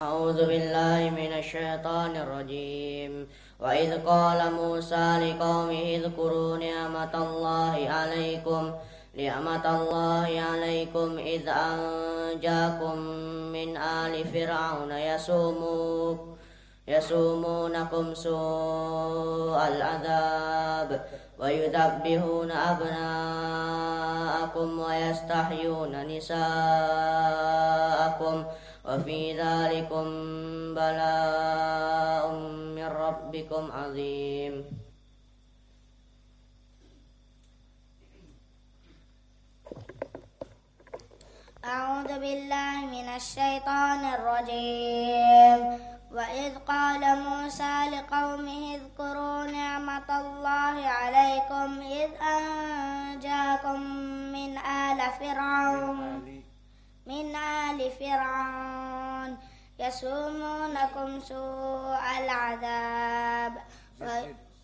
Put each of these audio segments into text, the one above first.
أعوذ بالله من الشيطان الرجيم وإذ قال موسى لقومه اذكروا نعمة الله عليكم نعمة الله عليكم إذ أنجاكم من آل فرعون يسوموكم يسومونكم سوء العذاب ويذبحون أبناءكم ويستحيون نساءكم ۖ وفي ذلكم بلاء من ربكم عظيم أعوذ بالله من الشيطان الرجيم وإذ قال موسى لقومه اذكروا نعمة الله عليكم إذ أنجاكم من آل فرعون من آل فرعون يسومونكم سوء العذاب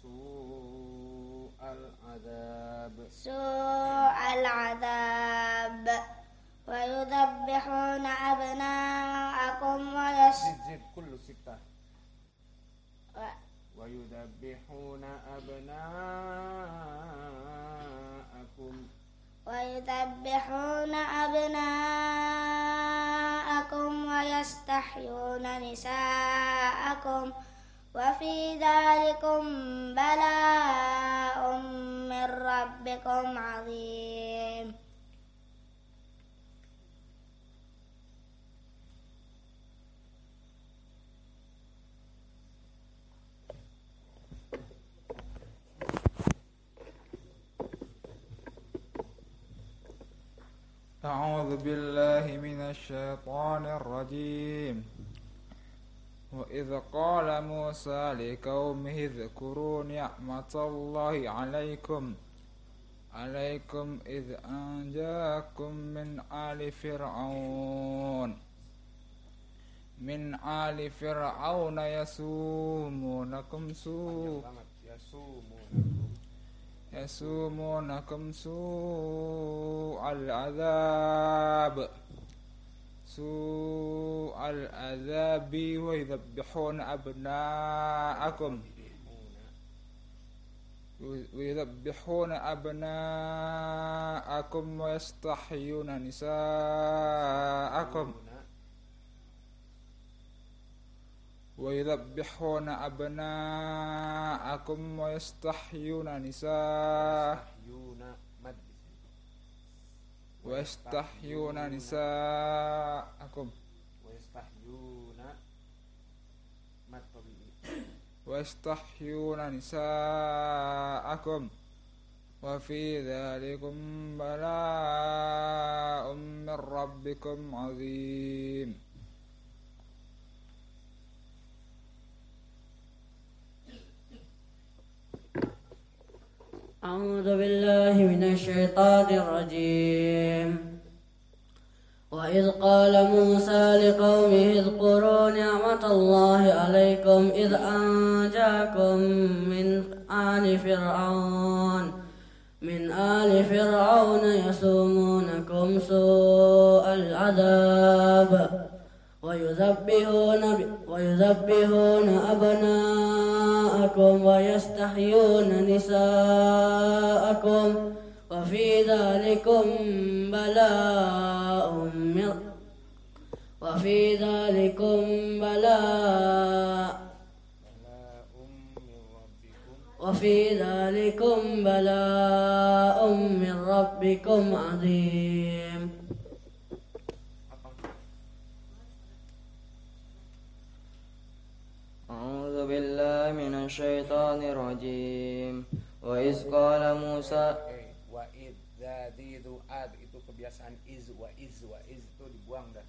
سوء العذاب سوء العذاب ويذبحون أبناءكم ويس كل ستة ويذبحون أبناءكم ويذبحون أبناءكم ويستحيون نساءكم وفي ذلكم بلاء من ربكم عظيم بالله من الشيطان الرجيم وإذ قال موسى لقومه اذكروا نعمة الله عليكم عليكم إذ أنجاكم من آل فرعون من آل فرعون يسومونكم سوء يسومونكم يسومونكم سوء العذاب سوء العذاب ويذبحون أبناءكم ويذبحون أبناءكم ويستحيون نساءكم ويذبحون أبناءكم ويستحيون نساءكم ويستحيون نساءكم ويستحيون مد ويستحيون نساءكم وفي ذلكم بلاء من ربكم عظيم أعوذ بالله من الشيطان الرجيم وإذ قال موسى لقومه اذكروا نعمة الله عليكم إذ أنجاكم من آل فرعون من آل فرعون يسومونكم سوء العذاب ويذبحون ويذبحون أبناءكم أبناءكم ويستحيون نساءكم وفي ذلكم بلاء من وفي ذلكم بلاء وفي ذلكم بلاء من ربكم عظيم بالله من الشيطان الرجيم وإذ قال موسى وإذ ذادid ad itu kebiasaan iz wa iz wa iz itu dibuang dah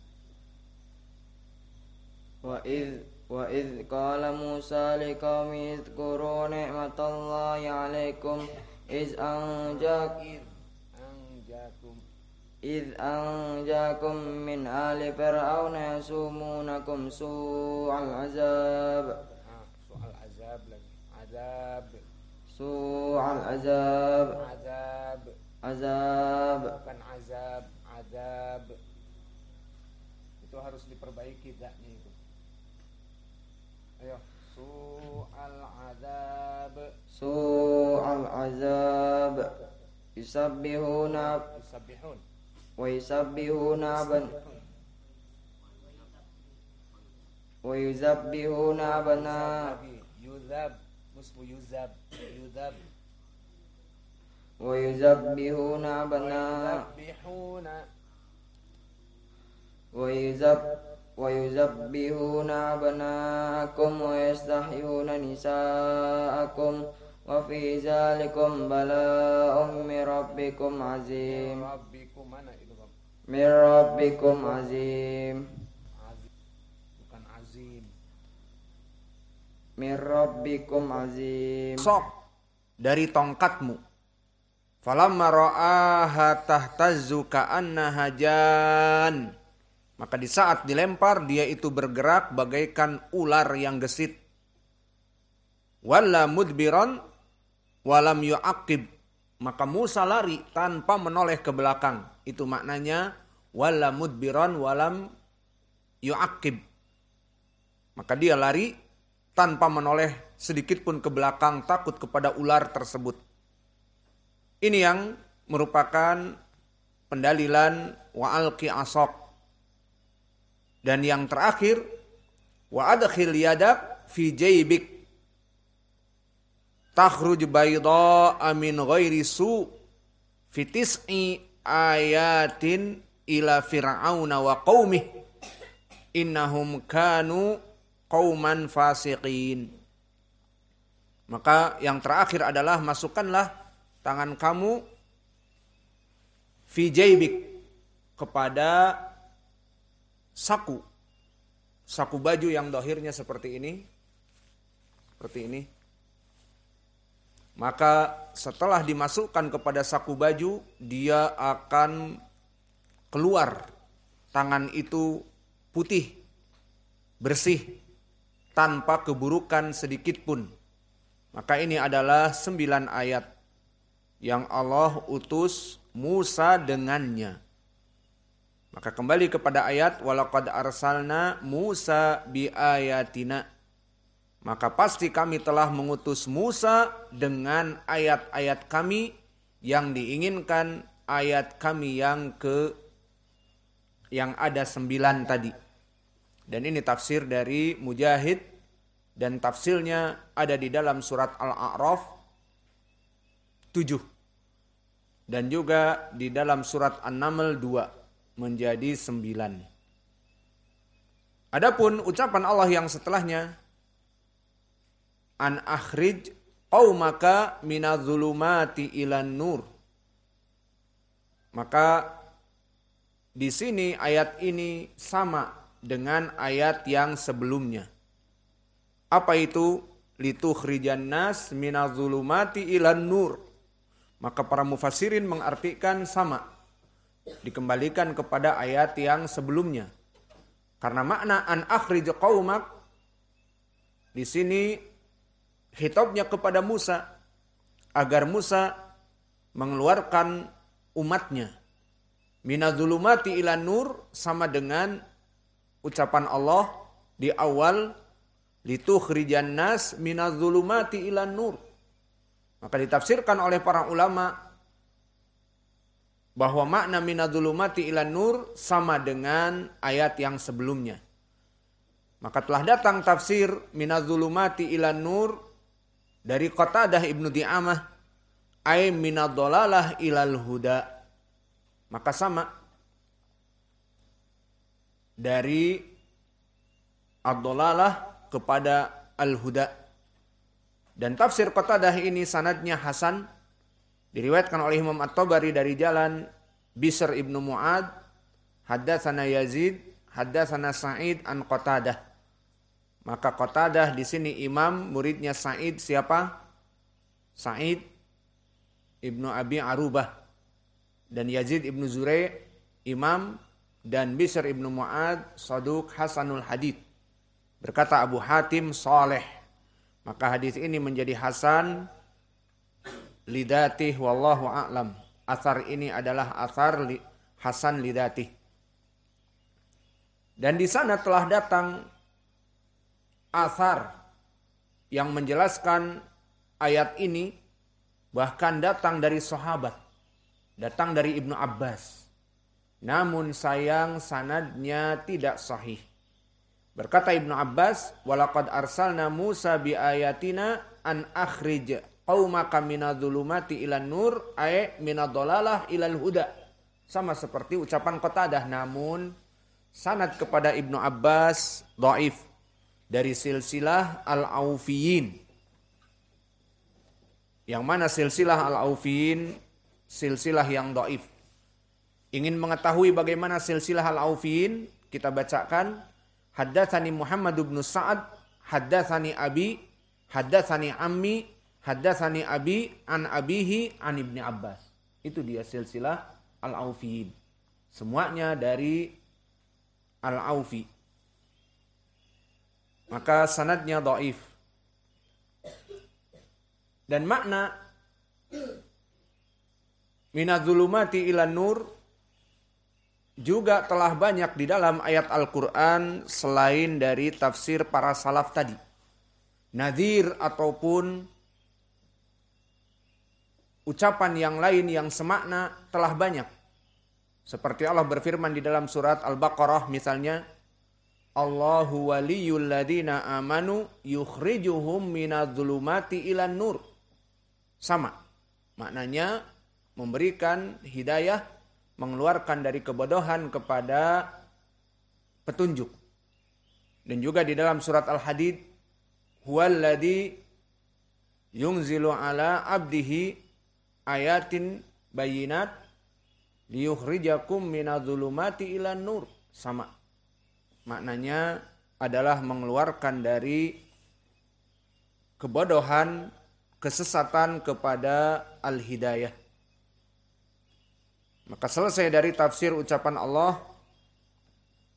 wa iz wa iz qala Musa liqaumi dzkuru ni'matallahi 'alaikum iz anjak anjakum إذ أنجاكم من آل فرعون يسومونكم سوء العذاب عذاب سوء العذاب عذاب عذاب bukan azab azab itu harus diperbaiki daknya itu ayo su'al azab su'al azab yusabbihuna yusabbihun wa yusabbihuna ban wa yuzabbihuna bana yuzab اسمه يذب يذب ويذبحون أبناء ويذبحون ويذب ويذبحون أبناءكم ويستحيون نساءكم وفي ذلكم بلاء من ربكم عظيم من ربكم عظيم mirabbikum azim. sok dari tongkatmu. Falamma ra'aha tahtazzu ka'annaha jan. Maka di saat dilempar dia itu bergerak bagaikan ular yang gesit. Walla mudbiron walam yu'aqib. Maka Musa lari tanpa menoleh ke belakang. Itu maknanya walla mudbiron walam yu'aqib. Maka dia lari tanpa menoleh sedikit pun ke belakang takut kepada ular tersebut. Ini yang merupakan pendalilan wa'alqi asok. Dan yang terakhir, wa'adkhil yadak fi jaybik. Takhruj bayda amin ghairi su fitis'i ayatin ila fir'auna wa qawmih. Innahum kanu qauman fasiqin. Maka yang terakhir adalah masukkanlah tangan kamu fi kepada saku saku baju yang dohirnya seperti ini seperti ini maka setelah dimasukkan kepada saku baju dia akan keluar tangan itu putih bersih tanpa keburukan sedikit pun. Maka ini adalah sembilan ayat yang Allah utus Musa dengannya. Maka kembali kepada ayat walaqad arsalna Musa bi ayatina. Maka pasti kami telah mengutus Musa dengan ayat-ayat kami yang diinginkan ayat kami yang ke yang ada sembilan tadi. Dan ini tafsir dari Mujahid dan tafsirnya ada di dalam surat Al-A'raf 7 dan juga di dalam surat An-Naml 2 menjadi 9. Adapun ucapan Allah yang setelahnya an akhrij au maka minadzulumati ilan nur. Maka di sini ayat ini sama dengan ayat yang sebelumnya. Apa itu? Litukhrijan nas minazulumati ilan nur. Maka para mufasirin mengartikan sama. Dikembalikan kepada ayat yang sebelumnya. Karena makna an akhrij qaumak di sini hitobnya kepada Musa agar Musa mengeluarkan umatnya minazulumati ilan nur sama dengan ucapan Allah di awal khrijan nas minadzulumati ilan nur. Maka ditafsirkan oleh para ulama bahwa makna minadzulumati ilan nur sama dengan ayat yang sebelumnya. Maka telah datang tafsir minadzulumati ilan nur dari kota dah Ibnu Di'amah ay minadz ilal huda. Maka sama dari Abdullah kepada al-huda. Dan tafsir Qatadah ini sanadnya hasan diriwayatkan oleh Imam At-Tabari dari jalan Bisr ibnu Mu'ad haddatsana Yazid haddatsana Sa'id an Qatadah. Maka Qatadah di sini imam muridnya Sa'id siapa? Sa'id ibnu Abi Arubah dan Yazid ibnu Zure imam dan Bisr ibnu Mu'ad Saduq Hasanul Hadith. Berkata Abu Hatim Saleh. Maka hadis ini menjadi Hasan lidatih wallahu a'lam. Asar ini adalah asar li, Hasan lidatih. Dan di sana telah datang asar yang menjelaskan ayat ini bahkan datang dari sahabat, datang dari Ibnu Abbas namun sayang sanadnya tidak sahih. Berkata Ibnu Abbas, "Walaqad arsalna Musa bi ayatina an akhrij qaumaka minadzulumati ilan nur ay minadzalalah ilal huda." Sama seperti ucapan Qatadah, namun sanad kepada Ibnu Abbas dhaif dari silsilah Al-Aufiyin. Yang mana silsilah Al-Aufiyin silsilah yang dhaif Ingin mengetahui bagaimana silsilah al aufiin Kita bacakan. Haddatsani Muhammad bin Sa'ad, haddatsani Abi, haddatsani Ammi, haddatsani Abi an abihi an Ibni Abbas. Itu dia silsilah al aufiin Semuanya dari al-aufi. Maka sanadnya dhaif. Dan makna minadzulumati ilan nur juga telah banyak di dalam ayat Al-Quran selain dari tafsir para salaf tadi. Nadir ataupun ucapan yang lain yang semakna telah banyak. Seperti Allah berfirman di dalam surat Al-Baqarah misalnya, Allahu waliyul ladina amanu yukhrijuhum minadzulumati ilan nur. Sama. Maknanya memberikan hidayah mengeluarkan dari kebodohan kepada petunjuk. Dan juga di dalam surat Al-Hadid, huwallazi yunzilu ala abdihi ayatin bayinat liyukhrijakum minadzulumati ilan nur. Sama. Maknanya adalah mengeluarkan dari kebodohan, kesesatan kepada al-hidayah maka selesai dari tafsir ucapan Allah,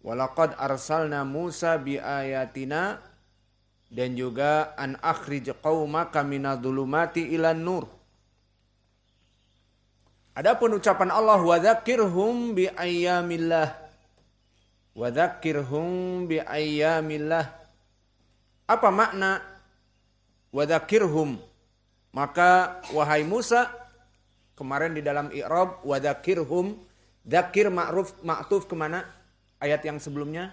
Walakad arsalna Musa bi ayatina dan juga an akhrij qaumaka minadulumati ilan nur. Adapun ucapan Allah wadzakirhum bi ayyamillah. Wadzakirhum bi ayyamillah. Apa makna wadzakirhum? Maka wahai Musa Kemarin di dalam i'rab wa dzakirhum dzakir ma'ruf ma'tuf kemana? Ayat yang sebelumnya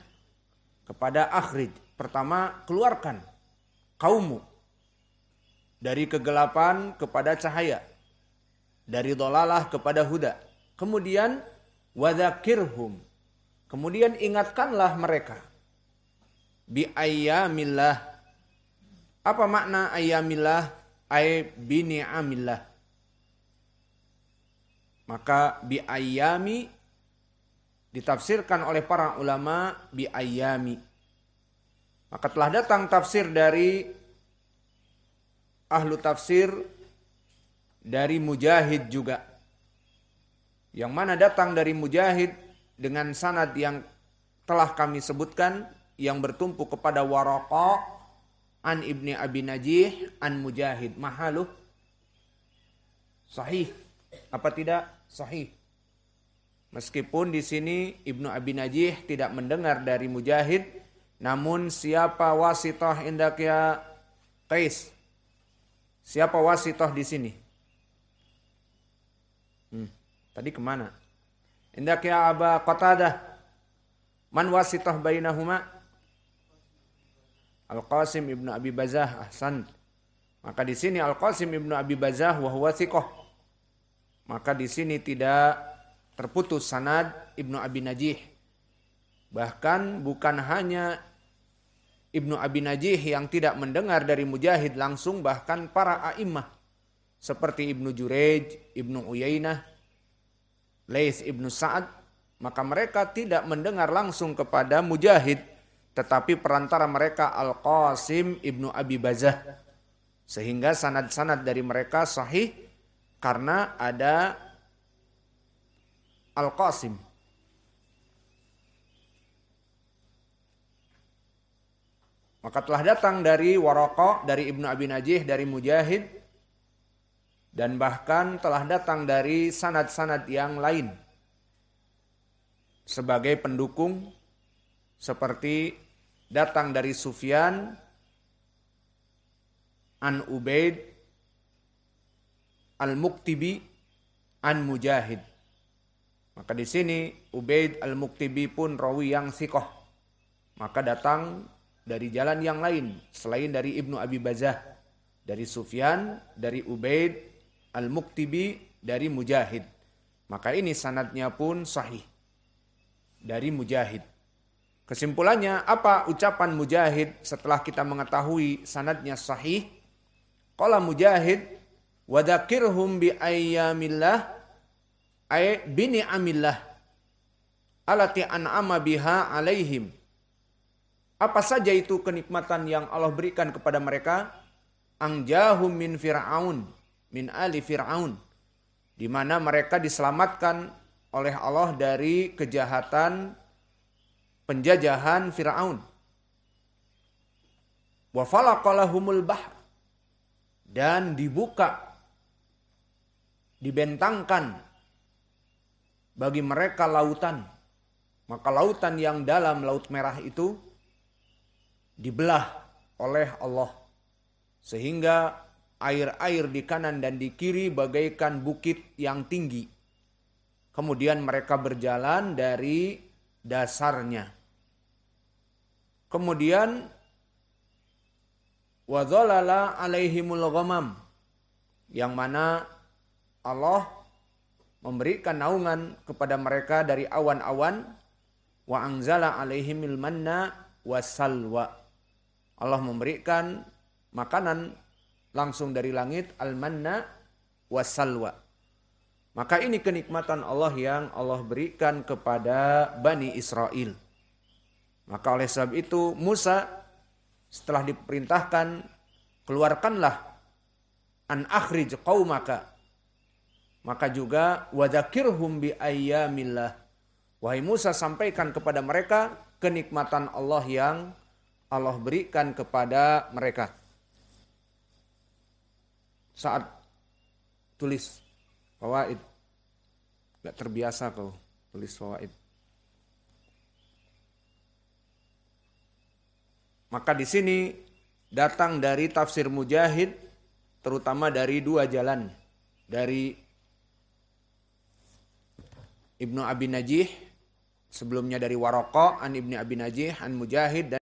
kepada akhrij. Pertama keluarkan kaummu dari kegelapan kepada cahaya. Dari dolalah kepada huda. Kemudian wadakirhum. Kemudian ingatkanlah mereka. Bi ayyamillah. Apa makna ayyamillah? Ay amillah maka bi ayami ditafsirkan oleh para ulama bi ayami. Maka telah datang tafsir dari ahlu tafsir dari mujahid juga. Yang mana datang dari mujahid dengan sanad yang telah kami sebutkan yang bertumpu kepada Waraqa an Ibni Abi Najih an Mujahid mahaluh sahih apa tidak sahih. Meskipun di sini Ibnu Abi Najih tidak mendengar dari Mujahid, namun siapa wasitoh indakya Qais? Siapa wasitoh di sini? Hmm, tadi kemana? Indakya Aba Qatadah. Man wasitoh bainahuma? Al-Qasim Ibnu Abi Bazah Ahsan. Maka di sini Al-Qasim Ibnu Abi Bazah wa huwa thiqah maka di sini tidak terputus sanad Ibnu Abi Najih. Bahkan bukan hanya Ibnu Abi Najih yang tidak mendengar dari Mujahid langsung bahkan para a'immah seperti Ibnu Jurej, Ibnu Uyainah, Lais Ibnu Sa'ad, maka mereka tidak mendengar langsung kepada Mujahid, tetapi perantara mereka Al-Qasim Ibnu Abi Bazah. Sehingga sanad-sanad dari mereka sahih karena ada Al-Qasim. Maka telah datang dari Waroko, dari Ibnu Abi Najih, dari Mujahid, dan bahkan telah datang dari sanad-sanad yang lain sebagai pendukung seperti datang dari Sufyan, An Ubaid, Al-Muktibi an Mujahid. Maka di sini Ubaid Al-Muktibi pun rawi yang sikoh. Maka datang dari jalan yang lain selain dari Ibnu Abi Bazah, dari Sufyan, dari Ubaid Al-Muktibi dari Mujahid. Maka ini sanatnya pun sahih dari Mujahid. Kesimpulannya apa ucapan Mujahid setelah kita mengetahui sanatnya sahih? Kala Mujahid Wadakirhum bi ayyamillah ay bini amillah alati an'ama biha alaihim. Apa saja itu kenikmatan yang Allah berikan kepada mereka? Angjahum min fir'aun, min ali fir'aun. Di mana mereka diselamatkan oleh Allah dari kejahatan penjajahan Fir'aun. Wa falaqalahumul bahr. Dan dibuka dibentangkan bagi mereka lautan. Maka lautan yang dalam Laut Merah itu dibelah oleh Allah. Sehingga air-air di kanan dan di kiri bagaikan bukit yang tinggi. Kemudian mereka berjalan dari dasarnya. Kemudian wadzalala alaihimul ghamam yang mana Allah memberikan naungan kepada mereka dari awan-awan wa anzala alaihimil manna wasalwa. Allah memberikan makanan langsung dari langit al-manna wasalwa. Maka ini kenikmatan Allah yang Allah berikan kepada Bani Israel. Maka oleh sebab itu Musa setelah diperintahkan keluarkanlah an akhrij qaumaka maka juga wadakirhum bi ayyamillah. Wahai Musa sampaikan kepada mereka kenikmatan Allah yang Allah berikan kepada mereka. Saat tulis fawaid. Gak terbiasa kau tulis fawaid. Maka di sini datang dari tafsir Mujahid terutama dari dua jalan. Dari Ibnu Abi Najih sebelumnya dari Waroko an Ibnu Abi Najih an Mujahid dan